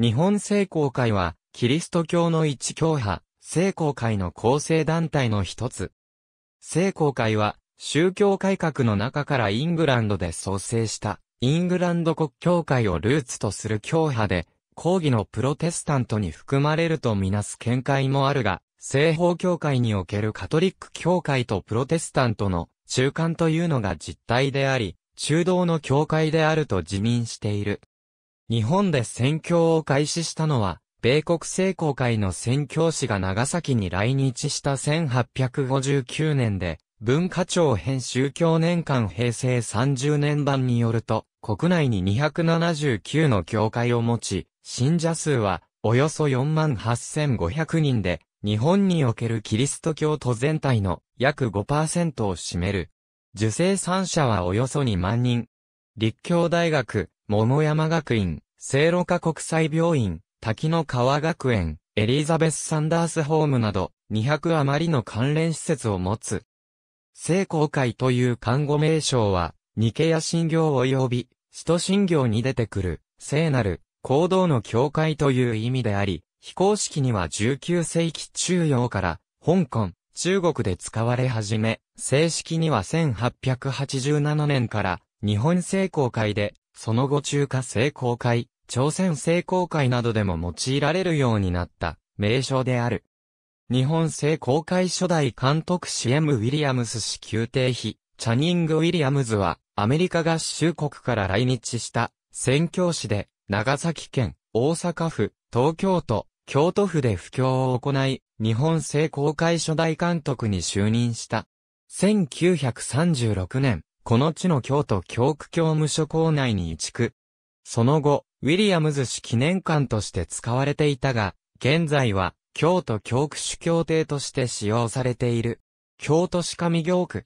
日本聖公会は、キリスト教の一教派、聖公会の構成団体の一つ。聖公会は、宗教改革の中からイングランドで創生した、イングランド国教会をルーツとする教派で、抗議のプロテスタントに含まれるとみなす見解もあるが、西方教会におけるカトリック教会とプロテスタントの中間というのが実態であり、中道の教会であると自認している。日本で宣教を開始したのは、米国聖公会の宣教師が長崎に来日した1859年で、文化庁編宗教年間平成30年版によると、国内に279の教会を持ち、信者数はおよそ48,500人で、日本におけるキリスト教徒全体の約5%を占める。受精三者はおよそ2万人。立教大学、桃山学院、聖路加国際病院、滝の川学園、エリザベス・サンダースホームなど、200余りの関連施設を持つ。聖公会という看護名称は、ニケア信教及び、使徒信教に出てくる、聖なる、行動の教会という意味であり、非公式には19世紀中央から、香港、中国で使われ始め、正式には1887年から、日本聖公会で、その後中華聖公会、朝鮮聖公会などでも用いられるようになった名称である。日本聖公会初代監督 CM ウィリアムス氏宮廷妃、チャニング・ウィリアムズは、アメリカ合衆国から来日した、宣教師で、長崎県、大阪府、東京都、京都府で布教を行い、日本聖公会初代監督に就任した。1936年、この地の京都教区教務所校内に移築。その後、ウィリアムズ氏記念館として使われていたが、現在は京都教区主教邸として使用されている。京都市上京区。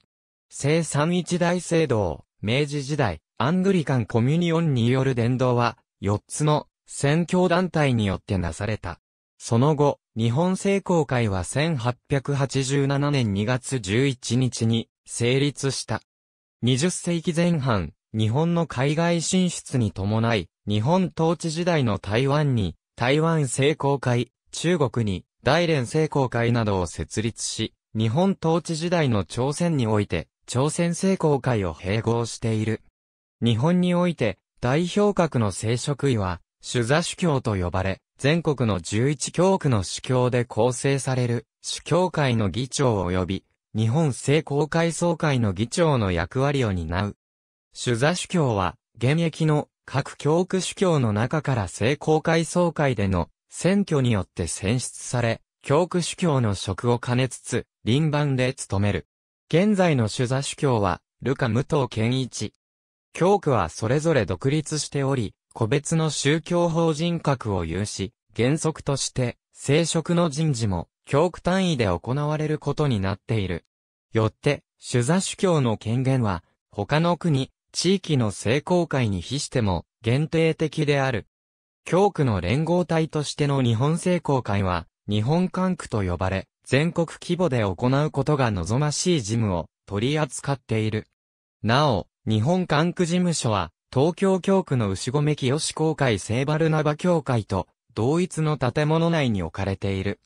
聖三一大聖堂、明治時代、アングリカンコミュニオンによる伝道は、四つの宣教団体によってなされた。その後、日本聖公会は1887年2月11日に成立した。20世紀前半、日本の海外進出に伴い、日本統治時代の台湾に、台湾成功会、中国に、大連成功会などを設立し、日本統治時代の朝鮮において、朝鮮成功会を併合している。日本において、代表格の聖職位は、主座主教と呼ばれ、全国の11教区の主教で構成される、主教会の議長及び、日本聖公会総会の議長の役割を担う。主座主教は、現役の各教区主教の中から聖公会総会での選挙によって選出され、教区主教の職を兼ねつつ、輪番で務める。現在の主座主教は、ルカ武藤健一。教区はそれぞれ独立しており、個別の宗教法人格を有し、原則として、聖職の人事も、教区単位で行われることになっている。よって、主座主教の権限は、他の国、地域の聖公会に比しても限定的である。教区の連合体としての日本聖公会は、日本管区と呼ばれ、全国規模で行うことが望ましい事務を取り扱っている。なお、日本管区事務所は、東京教区の牛込清公会聖バルナバ教会と、同一の建物内に置かれている。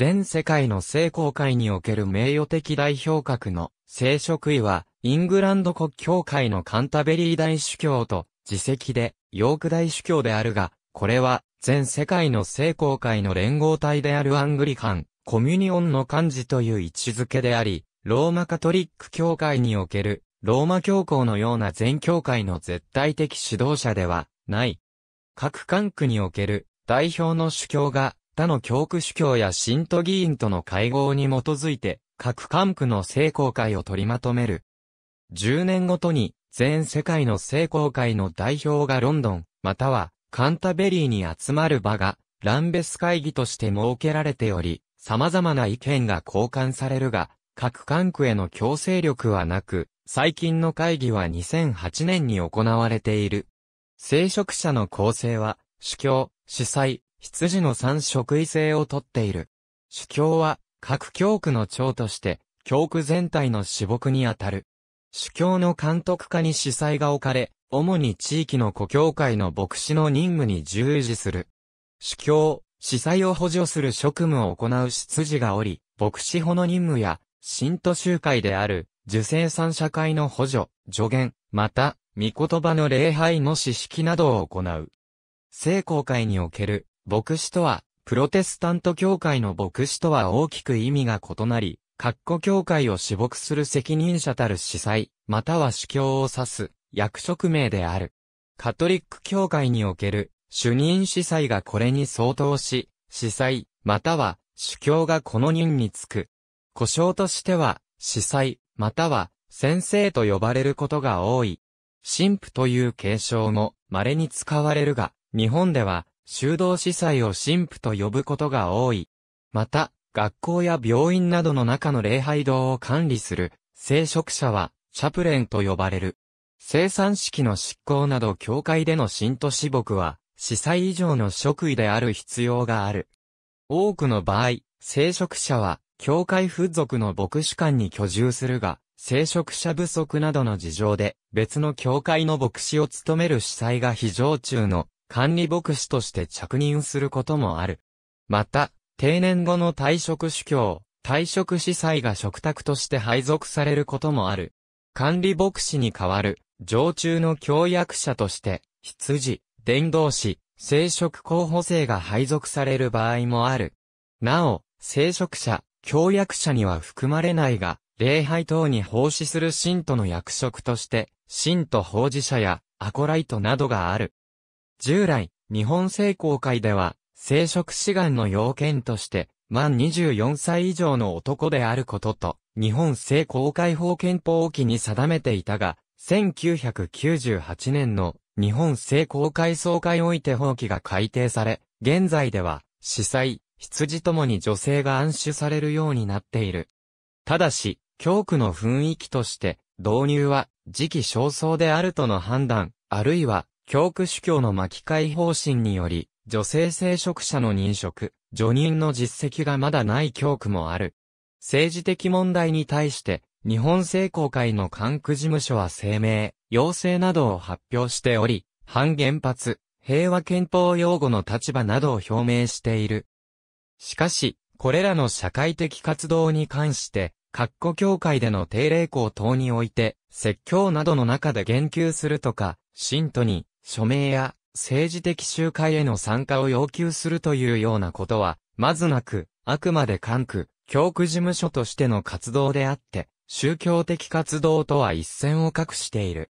全世界の聖公会における名誉的代表格の聖職位は、イングランド国教会のカンタベリー大主教と、自席で、ヨーク大主教であるが、これは、全世界の聖公会の連合体であるアングリカン、コミュニオンの幹事という位置づけであり、ローマカトリック教会における、ローマ教皇のような全教会の絶対的指導者では、ない。各管区における、代表の主教が、他の教区主教や信徒議員との会合に基づいて、各管区の聖公会を取りまとめる。10年ごとに、全世界の聖公会の代表がロンドン、またはカンタベリーに集まる場が、ランベス会議として設けられており、様々な意見が交換されるが、各管区への強制力はなく、最近の会議は2008年に行われている。聖職者の構成は、主教、司祭、羊の三職位制をとっている。主教は、各教区の長として、教区全体の私牧にあたる。主教の監督下に司祭が置かれ、主に地域の故教会の牧師の任務に従事する。主教、司祭を補助する職務を行う執事がおり、牧師補の任務や、信徒集会である、受精産社会の補助、助言、また、御言葉の礼拝の指式などを行う。聖公会における、牧師とは、プロテスタント教会の牧師とは大きく意味が異なり、括弧教会を私牧する責任者たる司祭、または主教を指す、役職名である。カトリック教会における、主任司祭がこれに相当し、司祭、または、主教がこの任につく。故障としては、司祭、または、先生と呼ばれることが多い。神父という継承も、稀に使われるが、日本では、修道司祭を神父と呼ぶことが多い。また、学校や病院などの中の礼拝堂を管理する、聖職者は、チャプレンと呼ばれる。生産式の執行など教会での信徒私牧は、司祭以上の職位である必要がある。多くの場合、聖職者は、教会付属の牧師館に居住するが、聖職者不足などの事情で、別の教会の牧師を務める司祭が非常中の管理牧師として着任することもある。また、定年後の退職主教、退職司祭が嘱託として配属されることもある。管理牧師に代わる、常駐の教約者として、羊、伝道師、聖職候補生が配属される場合もある。なお、聖職者、教約者には含まれないが、礼拝等に奉仕する信徒の役職として、信徒奉仕者やアコライトなどがある。従来、日本聖公会では、生殖志願の要件として、満24歳以上の男であることと、日本聖公会法憲法を機に定めていたが、1998年の日本聖公会総会おいて法規が改定され、現在では、司祭、羊ともに女性が暗守されるようになっている。ただし、教区の雰囲気として、導入は時期尚早であるとの判断、あるいは教区主教の巻きえ方針により、女性聖職者の認職、除任の実績がまだない教区もある。政治的問題に対して、日本聖公会の管区事務所は声明、要請などを発表しており、反原発、平和憲法擁護の立場などを表明している。しかし、これらの社会的活動に関して、各個教会での定例校等において、説教などの中で言及するとか、信徒に署名や政治的集会への参加を要求するというようなことは、まずなく、あくまで関区、教区事務所としての活動であって、宗教的活動とは一線を画している。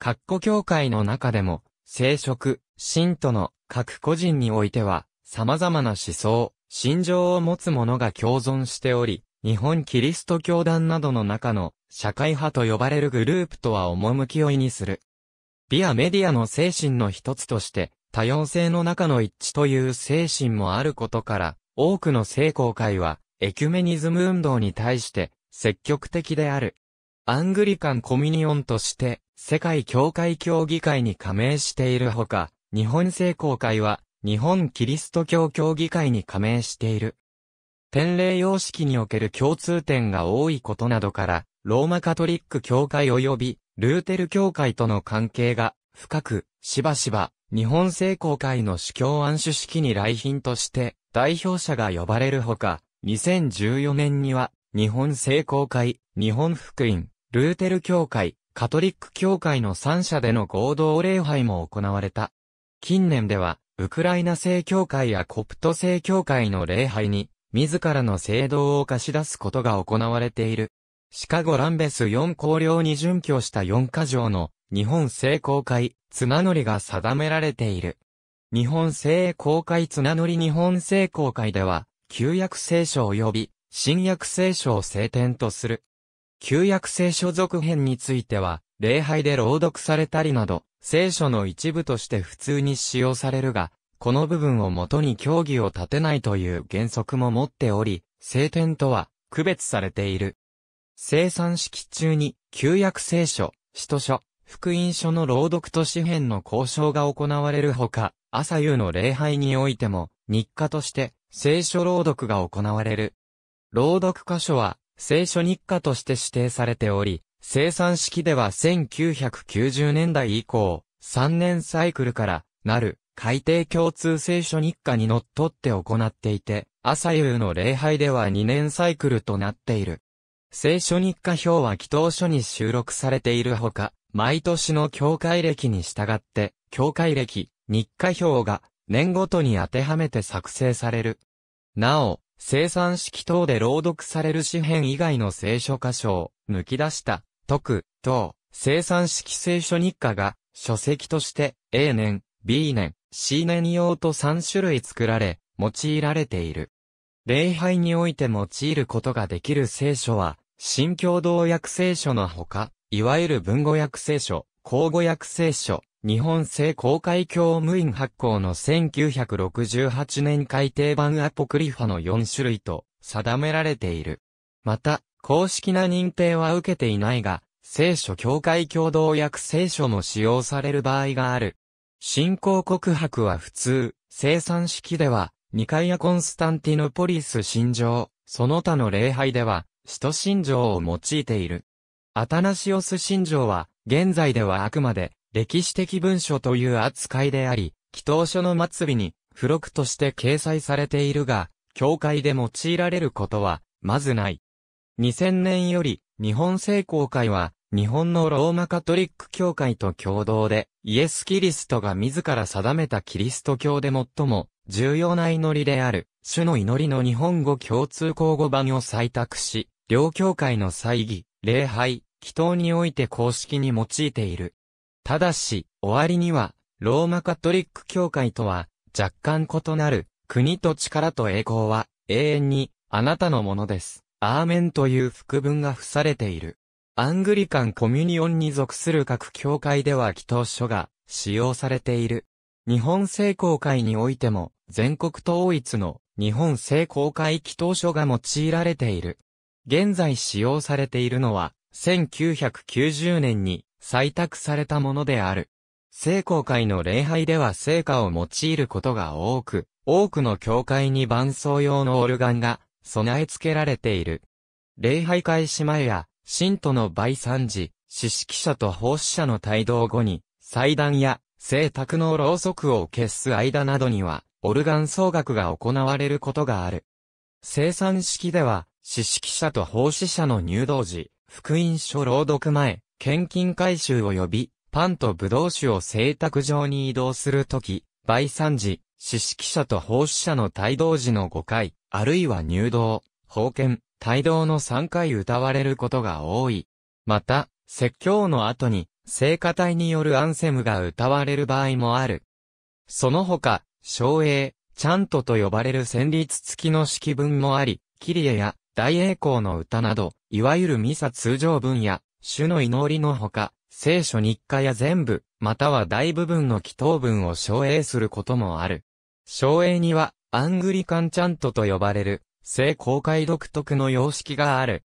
各個教会の中でも、聖職、信徒の各個人においては、様々な思想、心情を持つ者が共存しており、日本キリスト教団などの中の社会派と呼ばれるグループとは趣を意にする。ビアメディアの精神の一つとして、多様性の中の一致という精神もあることから、多くの聖公会は、エキュメニズム運動に対して積極的である。アングリカンコミニオンとして、世界教会協議会に加盟しているほか、日本聖公会は、日本キリスト教協議会に加盟している。典礼様式における共通点が多いことなどから、ローマカトリック教会及びルーテル教会との関係が深く、しばしば、日本聖公会の主教安守式に来賓として、代表者が呼ばれるほか、2014年には、日本聖公会、日本福音、ルーテル教会、カトリック教会の3社での合同礼拝も行われた。近年では、ウクライナ聖教会やコプト聖教会の礼拝に、自らの聖堂を貸し出すことが行われている。シカゴランベス4公領に準拠した4カ条の日本聖公会綱乗りが定められている。日本聖公会綱乗り日本聖公会では、旧約聖書及び新約聖書を聖典とする。旧約聖書続編については、礼拝で朗読されたりなど、聖書の一部として普通に使用されるが、この部分をもとに教義を立てないという原則も持っており、聖典とは区別されている。生産式中に、旧約聖書、使徒書、福音書の朗読と詩編の交渉が行われるほか、朝夕の礼拝においても、日課として、聖書朗読が行われる。朗読箇所は、聖書日課として指定されており、生産式では1990年代以降、3年サイクルから、なる、海底共通聖書日課にのっとって行っていて、朝夕の礼拝では2年サイクルとなっている。聖書日課表は祈祷書に収録されているほか、毎年の教会歴に従って、教会歴、日課表が年ごとに当てはめて作成される。なお、生産式等で朗読される詩編以外の聖書箇所を抜き出した、特、等、生産式聖書日課が、書籍として A 年、B 年、C 年用と3種類作られ、用いられている。礼拝において用いることができる聖書は、新共同訳聖書のほか、いわゆる文語訳聖書、口語訳聖書、日本製公開教務員発行の1968年改訂版アポクリファの4種類と定められている。また、公式な認定は受けていないが、聖書教会共同訳聖書も使用される場合がある。信仰告白は普通、生産式では、ニカイア・コンスタンティノポリス信条、その他の礼拝では、使徒信条を用いている。アタナシオス信条は、現在ではあくまで、歴史的文書という扱いであり、祈祷書の末尾に、付録として掲載されているが、教会で用いられることは、まずない。2000年より、日本聖公会は、日本のローマカトリック教会と共同で、イエス・キリストが自ら定めたキリスト教で最も重要な祈りである、主の祈りの日本語共通口語版を採択し、両教会の祭儀、礼拝、祈祷において公式に用いている。ただし、終わりには、ローマカトリック教会とは、若干異なる、国と力と栄光は、永遠に、あなたのものです。アーメンという副文が付されている。アングリカンコミュニオンに属する各教会では祈祷書が使用されている。日本聖公会においても全国統一の日本聖公会祈祷書が用いられている。現在使用されているのは、1990年に採択されたものである。聖公会の礼拝では聖火を用いることが多く、多くの教会に伴奏用のオルガンが備え付けられている。礼拝開始前や、信徒の倍参時、指揮者と奉仕者の帯同後に、祭壇や、聖宅のろうそくを消す間などには、オルガン奏楽が行われることがある。生産式では、知識者と奉仕者の入道時、福音書朗読前、献金回収及び、パンと葡萄酒を聖卓上に移動するとき、倍3時、知識者と奉仕者の帯同時の5回、あるいは入道、封建、帯同の3回歌われることが多い。また、説教の後に、聖歌隊によるアンセムが歌われる場合もある。その他、昭栄、ちゃんとと呼ばれる旋律付きの式文もあり、キリエや大栄光の歌など、いわゆるミサ通常文や、主の祈りのほか、聖書日課や全部、または大部分の祈祷文を省営することもある。省営には、アングリカンチャントと呼ばれる、聖公会独特の様式がある。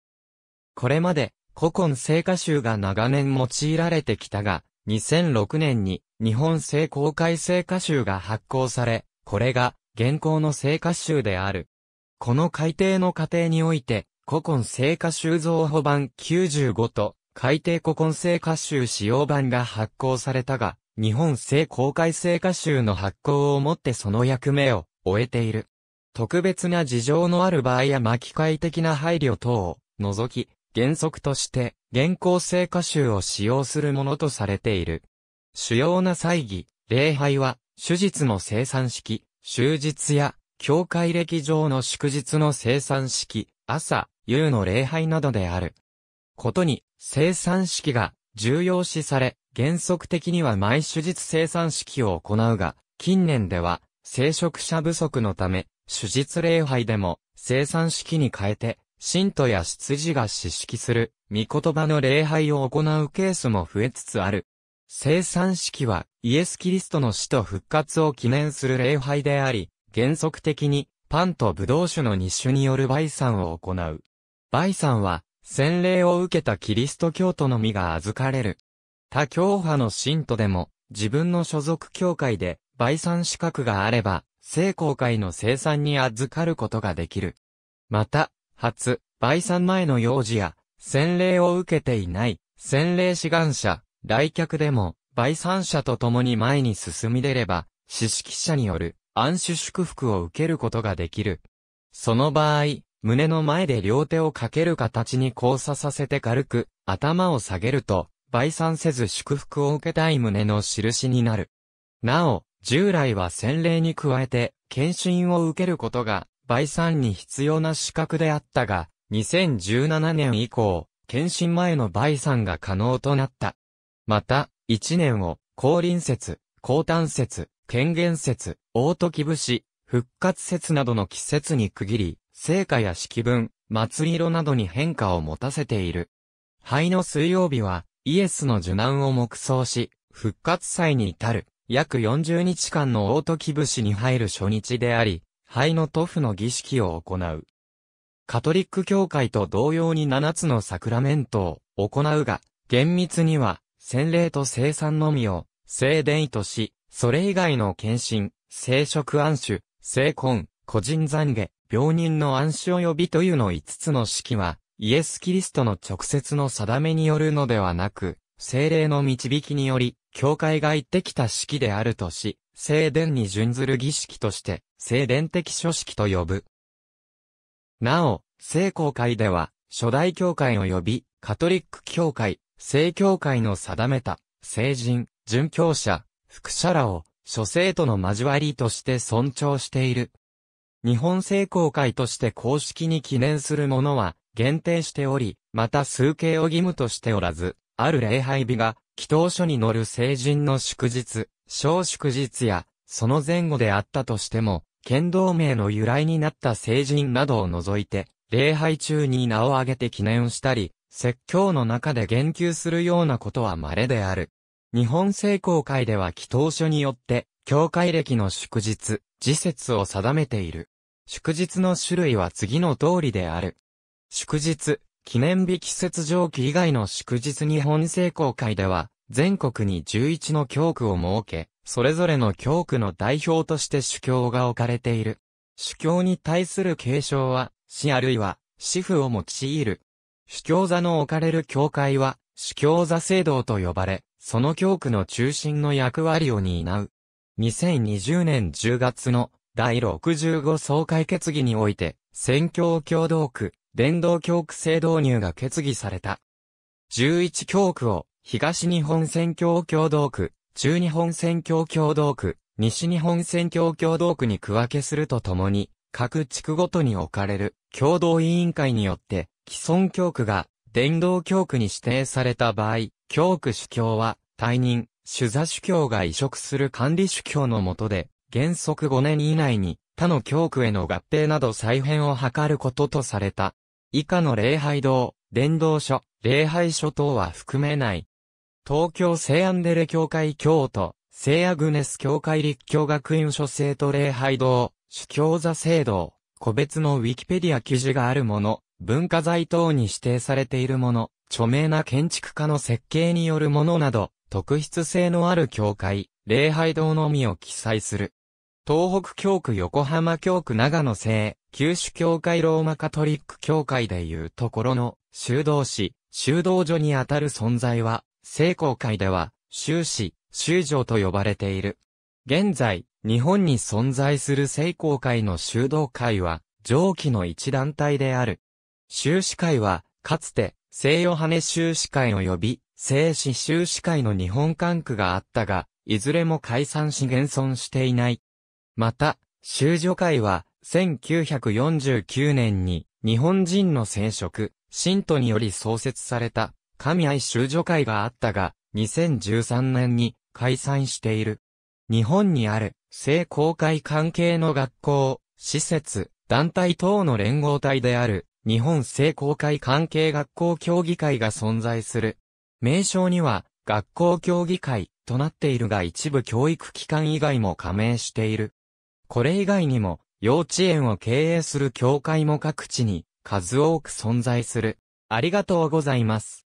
これまで、古今聖歌集が長年用いられてきたが、2006年に、日本聖公会聖歌集が発行され、これが、現行の聖歌集である。この改定の過程において、古今聖歌集造法版95と、改定古今聖歌集使用版が発行されたが、日本聖公開聖歌集の発行をもってその役目を終えている。特別な事情のある場合や巻き替え的な配慮等を除き、原則として現行聖歌集を使用するものとされている。主要な祭儀、礼拝は、手術の生産式、終日や教会歴上の祝日の生産式、朝、夕の礼拝などである。ことに、生産式が重要視され、原則的には毎主日生産式を行うが、近年では、聖職者不足のため、主日礼拝でも、生産式に変えて、信徒や執事が指式する、御言葉の礼拝を行うケースも増えつつある。生産式は、イエス・キリストの死と復活を記念する礼拝であり、原則的にパンとブドウ酒の日種による売産を行う。売産は洗礼を受けたキリスト教徒のみが預かれる。他教派の信徒でも自分の所属教会で売産資格があれば、聖公会の生産に預かることができる。また、初、売産前の幼児や、洗礼を受けていない、洗礼志願者、来客でも、売産者と共に前に進み出れば、知識者による、暗守祝福を受けることができる。その場合、胸の前で両手をかける形に交差させて軽く、頭を下げると、倍散せず祝福を受けたい胸の印になる。なお、従来は洗礼に加えて、検診を受けることが、倍散に必要な資格であったが、2017年以降、検診前の倍散が可能となった。また、1年を、後輪節、後端節、権限説、大時士、復活説などの季節に区切り、聖火や式文、祭り色などに変化を持たせている。灰の水曜日は、イエスの受難を目想し、復活祭に至る、約40日間の大時士に入る初日であり、灰の塗布の儀式を行う。カトリック教会と同様に7つのサクラメントを行うが、厳密には、洗礼と生産のみを、聖殿意とし、それ以外の検診、生殖暗種、性婚、個人懺悔、病人の暗視及びというの5つの式は、イエス・キリストの直接の定めによるのではなく、精霊の導きにより、教会が言ってきた式であるとし、聖殿に準ずる儀式として、聖殿的書式と呼ぶ。なお、聖公会では、初代教会及び、カトリック教会、聖教会の定めた、聖人、殉教者、副社らを、諸生との交わりとして尊重している。日本聖公会として公式に記念するものは、限定しており、また数形を義務としておらず、ある礼拝日が、祈祷書に載る成人の祝日、小祝日や、その前後であったとしても、剣道名の由来になった成人などを除いて、礼拝中に名を挙げて記念したり、説教の中で言及するようなことは稀である。日本聖公会では祈祷書によって、教会歴の祝日、時節を定めている。祝日の種類は次の通りである。祝日、記念日季節上記以外の祝日日本聖公会では、全国に11の教区を設け、それぞれの教区の代表として主教が置かれている。主教に対する継承は、死あるいは、死父を用いる。主教座の置かれる教会は、主教座制度と呼ばれ、その教区の中心の役割を担う。2020年10月の第65総会決議において、選挙協同区、連動教区制導入が決議された。11教区を、東日本選挙協同区、中日本選挙協同区、西日本選挙協同区に区分けするとともに、各地区ごとに置かれる共同委員会によって、既存教区が電動教区に指定された場合、教区主教は、退任、主座主教が移植する管理主教の下で、原則5年以内に、他の教区への合併など再編を図ることとされた。以下の礼拝堂、伝道所、礼拝所等は含めない。東京聖アンデレ教会京都、聖アグネス教会立教学院所生徒礼拝堂、主教座聖堂、個別のウィキペディア記事があるもの、文化財等に指定されているもの、著名な建築家の設計によるものなど、特質性のある教会、礼拝堂のみを記載する。東北教区横浜教区長野聖、九州教会ローマカトリック教会でいうところの修道士、修道所にあたる存在は、聖公会では、修士、修女と呼ばれている。現在、日本に存在する聖公会の修道会は、上記の一団体である。修士会は、かつて、聖ヨハネ修士会及び、聖子修士会の日本管区があったが、いずれも解散し現存していない。また、修女会は、1949年に、日本人の聖職、信徒により創設された、神愛修女会があったが、2013年に解散している。日本にある、聖公会関係の学校、施設、団体等の連合体である、日本聖公会関係学校協議会が存在する。名称には、学校協議会となっているが一部教育機関以外も加盟している。これ以外にも、幼稚園を経営する協会も各地に数多く存在する。ありがとうございます。